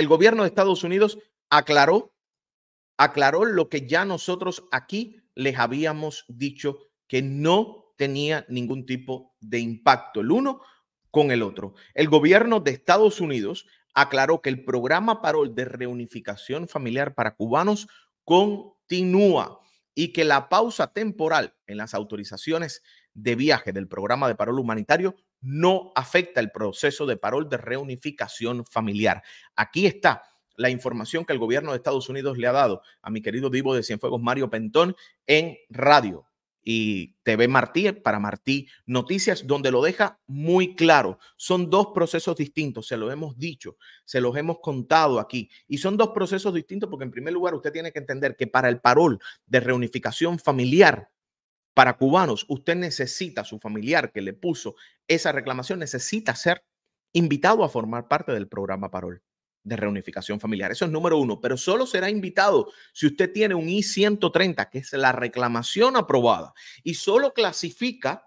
el gobierno de Estados Unidos aclaró, aclaró lo que ya nosotros aquí les habíamos dicho que no tenía ningún tipo de impacto el uno con el otro. El gobierno de Estados Unidos aclaró que el programa Parol de reunificación familiar para cubanos continúa y que la pausa temporal en las autorizaciones de viaje del programa de parol humanitario no afecta el proceso de parol de reunificación familiar. Aquí está la información que el gobierno de Estados Unidos le ha dado a mi querido Divo de Cienfuegos, Mario Pentón, en radio y TV Martí para Martí Noticias, donde lo deja muy claro. Son dos procesos distintos, se lo hemos dicho, se los hemos contado aquí. Y son dos procesos distintos porque en primer lugar usted tiene que entender que para el parol de reunificación familiar, para cubanos, usted necesita, su familiar que le puso esa reclamación, necesita ser invitado a formar parte del programa Parol de reunificación familiar. Eso es número uno, pero solo será invitado si usted tiene un I-130, que es la reclamación aprobada, y solo clasifica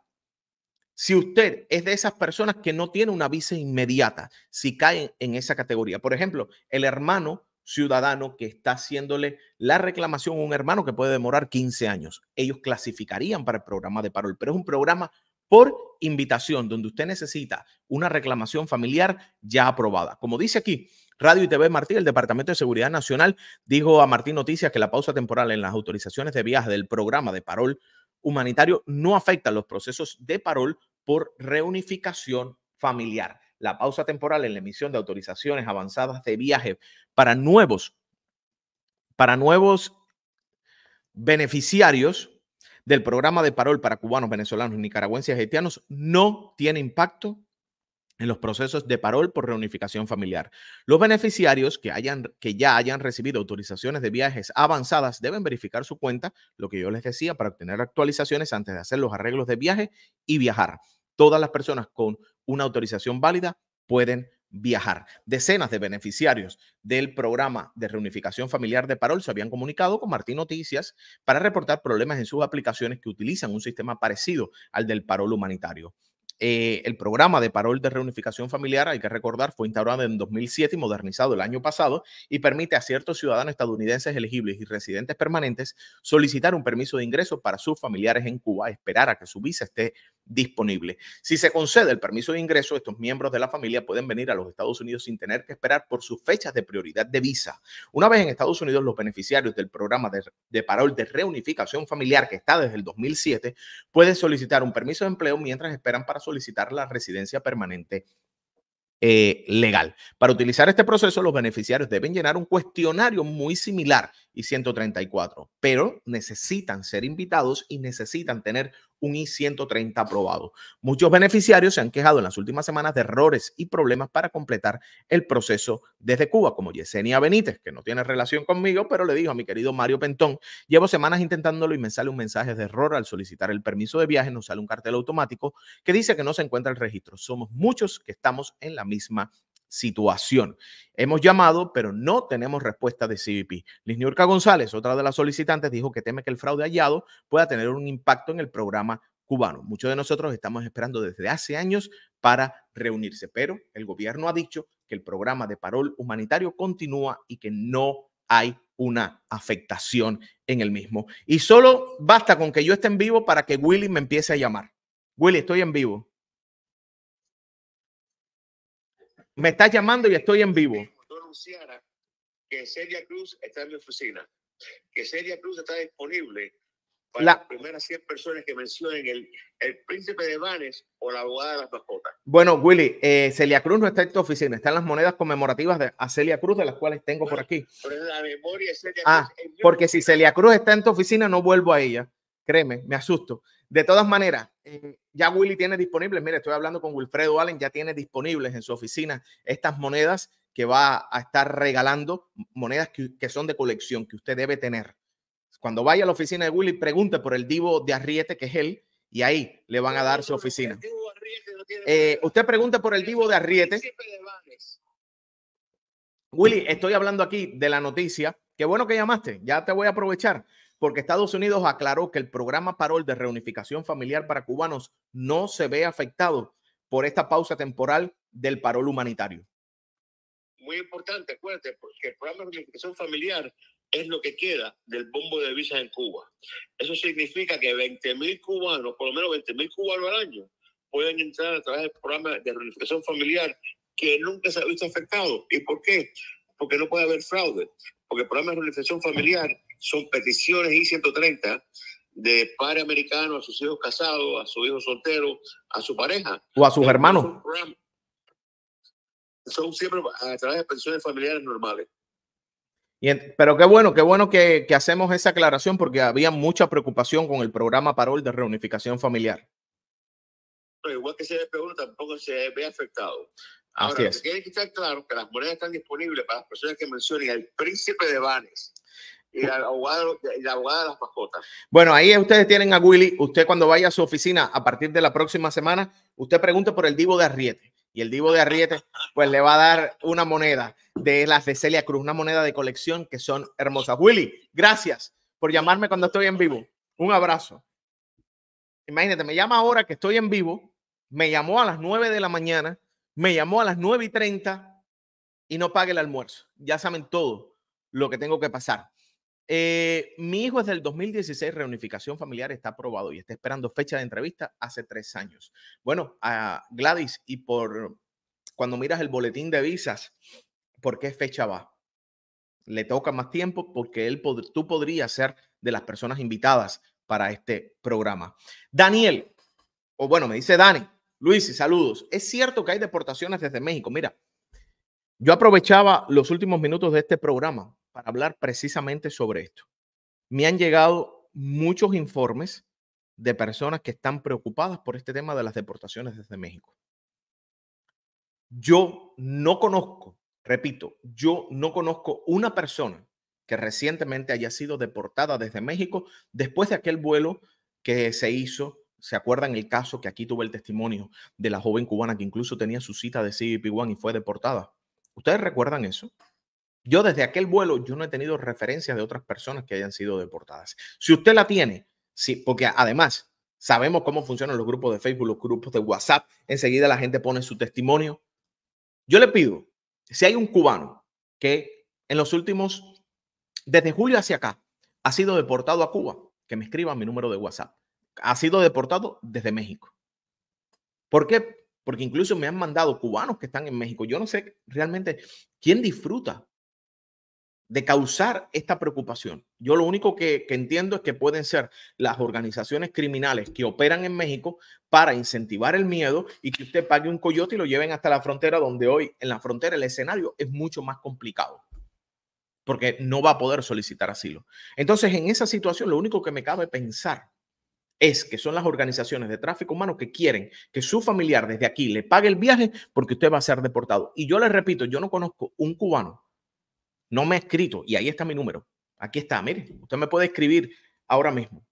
si usted es de esas personas que no tiene una visa inmediata, si caen en esa categoría. Por ejemplo, el hermano ciudadano que está haciéndole la reclamación a un hermano que puede demorar 15 años. Ellos clasificarían para el programa de parol, pero es un programa por invitación donde usted necesita una reclamación familiar ya aprobada. Como dice aquí, Radio y TV martín el Departamento de Seguridad Nacional, dijo a Martín Noticias que la pausa temporal en las autorizaciones de viaje del programa de parol humanitario no afecta los procesos de parol por reunificación familiar la pausa temporal en la emisión de autorizaciones avanzadas de viaje para nuevos, para nuevos beneficiarios del programa de parol para cubanos, venezolanos, nicaragüenses y haitianos no tiene impacto en los procesos de parol por reunificación familiar. Los beneficiarios que, hayan, que ya hayan recibido autorizaciones de viajes avanzadas deben verificar su cuenta, lo que yo les decía, para obtener actualizaciones antes de hacer los arreglos de viaje y viajar. Todas las personas con una autorización válida, pueden viajar. Decenas de beneficiarios del programa de reunificación familiar de Parol se habían comunicado con Martín Noticias para reportar problemas en sus aplicaciones que utilizan un sistema parecido al del Parol humanitario. Eh, el programa de parol de reunificación familiar, hay que recordar, fue instaurado en 2007 y modernizado el año pasado y permite a ciertos ciudadanos estadounidenses elegibles y residentes permanentes solicitar un permiso de ingreso para sus familiares en Cuba, esperar a que su visa esté disponible. Si se concede el permiso de ingreso, estos miembros de la familia pueden venir a los Estados Unidos sin tener que esperar por sus fechas de prioridad de visa. Una vez en Estados Unidos, los beneficiarios del programa de, de parol de reunificación familiar que está desde el 2007 pueden solicitar un permiso de empleo mientras esperan para solicitar la residencia permanente eh, legal. Para utilizar este proceso, los beneficiarios deben llenar un cuestionario muy similar y 134, pero necesitan ser invitados y necesitan tener un I-130 aprobado. Muchos beneficiarios se han quejado en las últimas semanas de errores y problemas para completar el proceso desde Cuba, como Yesenia Benítez, que no tiene relación conmigo, pero le dijo a mi querido Mario Pentón, llevo semanas intentándolo y me sale un mensaje de error al solicitar el permiso de viaje, nos sale un cartel automático que dice que no se encuentra el registro. Somos muchos que estamos en la misma situación. Hemos llamado, pero no tenemos respuesta de CBP. Lisniorca González, otra de las solicitantes, dijo que teme que el fraude hallado pueda tener un impacto en el programa cubano. Muchos de nosotros estamos esperando desde hace años para reunirse, pero el gobierno ha dicho que el programa de parol humanitario continúa y que no hay una afectación en el mismo. Y solo basta con que yo esté en vivo para que Willy me empiece a llamar. Willy, estoy en vivo. Me estás llamando y estoy en vivo. que Celia Cruz está en mi oficina, que Celia Cruz está disponible para las primeras 100 personas que mencionen el, el príncipe de Vanes o la abogada de las mascotas. Bueno, Willy, eh, Celia Cruz no está en tu oficina, están las monedas conmemorativas de a Celia Cruz, de las cuales tengo por aquí. Ah, porque si Celia Cruz está en tu oficina, no vuelvo a ella. Créeme, me asusto. De todas maneras, eh, ya Willy tiene disponibles, mire, estoy hablando con Wilfredo Allen, ya tiene disponibles en su oficina estas monedas que va a estar regalando, monedas que, son de colección, que usted debe tener. Cuando vaya a la oficina de Willy, pregunte por el divo de Arriete, que es él, y ahí le van a dar su oficina. usted pregunta por el divo de Arriete. Eh, Willy, estoy hablando aquí de la noticia. Qué bueno que llamaste, ya te voy a aprovechar porque Estados Unidos aclaró que el programa Parol de reunificación familiar para cubanos no se ve afectado por esta pausa temporal del parol humanitario. Muy importante, acuérdate, porque el programa de reunificación familiar es lo que queda del bombo de visas en Cuba. Eso significa que 20.000 cubanos, por lo menos 20.000 cubanos al año, pueden entrar a través del programa de reunificación familiar que nunca se ha visto afectado. ¿Y por qué? Porque no puede haber fraude. Porque el programa de reunificación familiar son peticiones I-130 de padre americanos a sus hijos casados, a su hijo soltero, a su pareja. O a sus hermanos. Son, siempre a través de pensiones familiares normales. pero qué bueno, qué bueno que, hacemos esa aclaración porque había mucha preocupación con el programa Parol de reunificación familiar. igual que ve tampoco se ve afectado. Ahora, es. Tiene que estar claro que las monedas están disponibles para las personas que mencionen al príncipe de Banes y la abogada, de las mascotas. Bueno, ahí ustedes tienen a Willy. Usted cuando vaya a su oficina a partir de la próxima semana, usted pregunta por el divo de Arriete. Y el divo de Arriete, pues le va a dar una moneda de las de Celia Cruz, una moneda de colección que son hermosas. Willy, gracias por llamarme cuando estoy en vivo. Un abrazo. Imagínate, me llama ahora que estoy en vivo, me llamó a las 9 de la mañana, me llamó a las 9 y 30 y no pague el almuerzo. Ya saben todo lo que tengo que pasar. Eh, mi hijo es del 2016, reunificación familiar está aprobado y está esperando fecha de entrevista hace tres años. Bueno, a Gladys, y por cuando miras el boletín de visas, ¿por qué fecha va? Le toca más tiempo porque él tú podrías ser de las personas invitadas para este programa. Daniel, o bueno, me dice Dani, Luis, y saludos. Es cierto que hay deportaciones desde México. Mira, yo aprovechaba los últimos minutos de este programa para hablar precisamente sobre esto. Me han llegado muchos informes de personas que están preocupadas por este tema de las deportaciones desde México. Yo no conozco, repito, yo no conozco una persona que recientemente haya sido deportada desde México después de aquel vuelo que se hizo. ¿Se acuerdan el caso que aquí tuve el testimonio de la joven cubana que incluso tenía su cita de CBP 1 y fue deportada? ¿Ustedes recuerdan eso? Yo desde aquel vuelo, yo no he tenido referencias de otras personas que hayan sido deportadas. Si usted la tiene, sí, porque además sabemos cómo funcionan los grupos de Facebook, los grupos de WhatsApp, enseguida la gente pone su testimonio. Yo le pido, si hay un cubano que en los últimos, desde julio hacia acá, ha sido deportado a Cuba, que me escriba mi número de WhatsApp. Ha sido deportado desde México. ¿Por qué? Porque incluso me han mandado cubanos que están en México. Yo no sé realmente quién disfruta de causar esta preocupación. Yo lo único que, entiendo es que pueden ser las organizaciones criminales que operan en México para incentivar el miedo y que usted pague un coyote y lo lleven hasta la frontera, donde hoy en la frontera el escenario es mucho más complicado, porque no va a poder solicitar asilo. Entonces, en esa situación, lo único que me cabe pensar es que son las organizaciones de tráfico humano que quieren que su familiar desde aquí le pague el viaje porque usted va a ser deportado. Y yo le repito, yo no conozco un cubano no me ha escrito y ahí está mi número. Aquí está, mire, usted me puede escribir ahora mismo.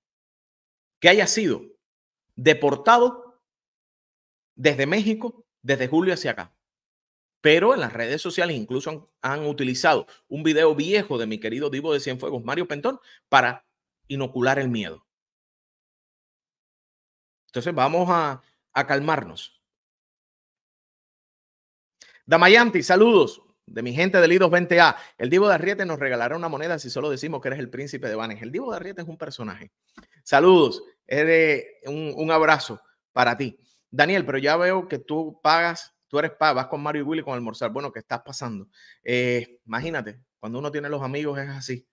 Que haya sido deportado desde México, desde julio hacia acá. Pero en las redes sociales incluso han, utilizado un video viejo de mi querido Divo de Cienfuegos, Mario Pentón, para inocular el miedo. Entonces vamos a, a calmarnos. Damayanti, saludos de mi gente del i 20 a El Divo de Arriete nos regalará una moneda si solo decimos que eres el príncipe de Banes. El Divo de Arriete es un personaje. Saludos, es un, un, abrazo para ti. Daniel, pero ya veo que tú pagas, tú eres pagas, vas con Mario y Willy con almorzar. Bueno, ¿qué estás pasando? Eh, imagínate, cuando uno tiene los amigos es así.